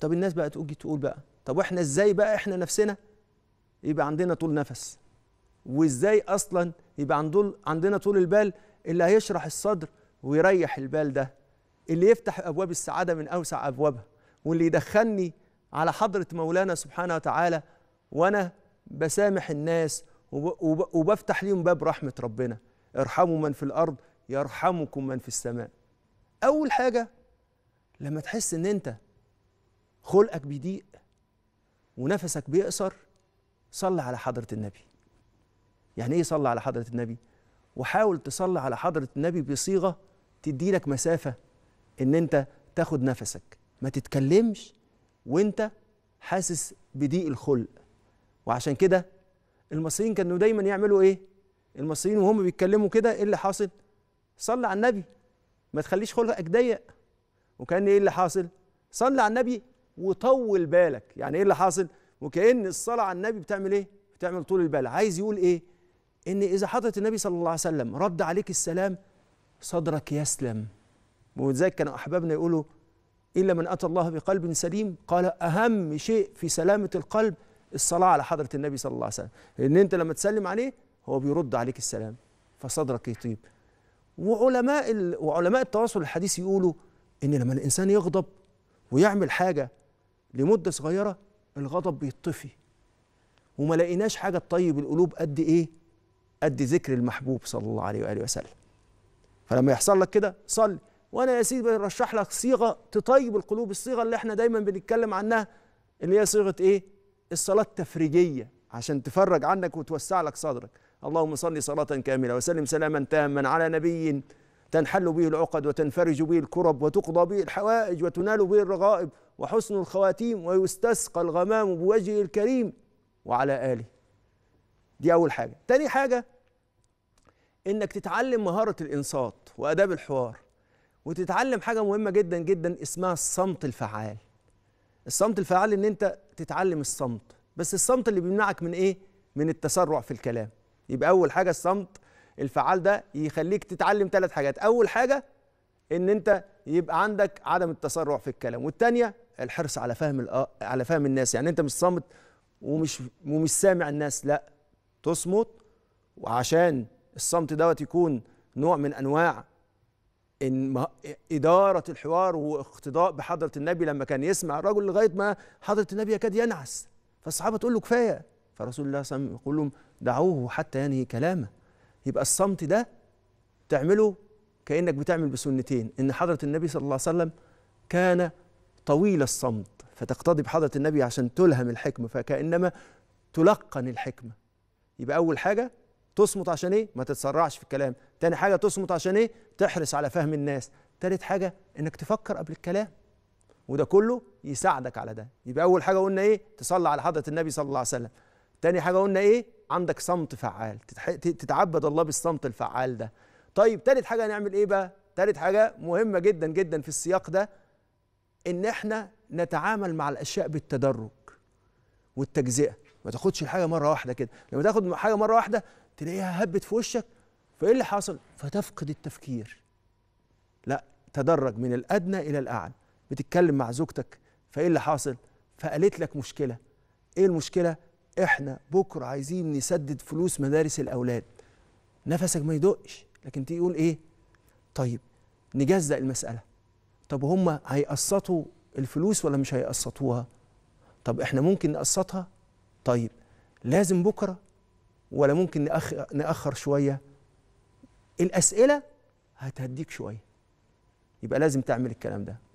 طب الناس بقى تيجي تقول بقى طب واحنا ازاي بقى احنا نفسنا يبقى عندنا طول نفس وازاي اصلا يبقى عندنا طول البال اللي هيشرح الصدر ويريح البال ده اللي يفتح ابواب السعاده من اوسع ابوابها واللي يدخلني على حضره مولانا سبحانه وتعالى وانا بسامح الناس وبفتح ليهم باب رحمه ربنا ارحموا من في الارض يرحمكم من في السماء اول حاجه لما تحس ان انت خلقك بيضيق ونفسك بيقصر صلي على حضرة النبي يعني ايه صلي على حضرة النبي وحاول تصلي على حضرة النبي بصيغة تدي لك مسافة ان انت تاخد نفسك ما تتكلمش وانت حاسس بضيق الخلق وعشان كده المصريين كانوا دايما يعملوا ايه المصريين وهم بيتكلموا كده ايه اللي حاصل صلي على النبي ما تخليش خلقك ضيق وكان ايه اللي حاصل صلي على النبي وطول بالك يعني ايه اللي حاصل وكأن الصلاة على النبي بتعمل ايه بتعمل طول البال عايز يقول ايه ان اذا حضرت النبي صلى الله عليه وسلم رد عليك السلام صدرك يسلم ولذلك كانوا احبابنا يقولوا الا من اتى الله بقلب سليم قال اهم شيء في سلامه القلب الصلاه على حضره النبي صلى الله عليه وسلم ان انت لما تسلم عليه هو بيرد عليك السلام فصدرك يطيب وعلماء وعلماء التواصل الحديث يقولوا ان لما الانسان يغضب ويعمل حاجه لمدة صغيرة الغضب بيطفي وما لقيناش حاجة تطيب القلوب قد إيه قد ذكر المحبوب صلى الله عليه وآله وسلم فلما يحصل لك كده صلي وأنا يا سيدي برشح لك صيغة تطيب القلوب الصيغة اللي احنا دايما بنتكلم عنها اللي هي صيغة إيه الصلاة التفريجية عشان تفرج عنك وتوسع لك صدرك اللهم صل صلاة كاملة وسلم سلاما تاما على نبي تنحل به العقد وتنفرج به الكرب وتقضى به الحوائج وتنال به الرغائب وحسن الخواتيم ويستسقى الغمام بوجهه الكريم وعلى آله دي أول حاجة تاني حاجة إنك تتعلم مهارة الإنصات وآداب الحوار وتتعلم حاجة مهمة جدا جدا اسمها الصمت الفعال الصمت الفعال إن أنت تتعلم الصمت بس الصمت اللي بيمنعك من إيه؟ من التسرع في الكلام يبقى أول حاجة الصمت الفعال ده يخليك تتعلم ثلاث حاجات أول حاجة إن أنت يبقى عندك عدم التسرع في الكلام والتانية الحرص على فهم آه، على فهم الناس يعني انت مش صامت ومش ومش سامع الناس لا تصمت وعشان الصمت دوت يكون نوع من انواع إن إدارة الحوار واقتضاء بحضرة النبي لما كان يسمع الرجل لغاية ما حضرة النبي يكاد ينعس فالصحابة تقول له كفاية فرسول الله صلى الله عليه وسلم يقول لهم دعوه حتى ينهي كلامه يبقى الصمت ده تعمله كأنك بتعمل بسنتين إن حضرة النبي صلى الله عليه وسلم كان طويل الصمت فتقتضي بحضرة النبي عشان تلهم الحكمة فكأنما تلقن الحكمة يبقى أول حاجة تصمت عشان إيه؟ ما تتسرعش في الكلام تاني حاجة تصمت عشان إيه؟ تحرص على فهم الناس تالت حاجة إنك تفكر قبل الكلام وده كله يساعدك على ده يبقى أول حاجة قلنا إيه؟ تصلي على حضرة النبي صلى الله عليه وسلم تاني حاجة قلنا إيه؟ عندك صمت فعال تتعبد الله بالصمت الفعال ده طيب تالت حاجة هنعمل إيه بقى؟ تالت حاجة مهمة جدا جدا في السياق ده ان احنا نتعامل مع الاشياء بالتدرج والتجزئه ما تاخدش الحاجه مره واحده كده لما تاخد حاجه مره واحده تلاقيها هبت في وشك فايه اللي حصل فتفقد التفكير لا تدرج من الادنى الى الاعلى بتتكلم مع زوجتك فايه اللي حاصل فقالت لك مشكله ايه المشكله احنا بكره عايزين نسدد فلوس مدارس الاولاد نفسك ما يدقش لكن تيجي يقول ايه طيب نجزأ المساله طب هم هيقسطوا الفلوس ولا مش هيقسطوها طب احنا ممكن نقسطها طيب لازم بكره ولا ممكن نأخر, نأخر شويه الاسئله هتهديك شويه يبقى لازم تعمل الكلام ده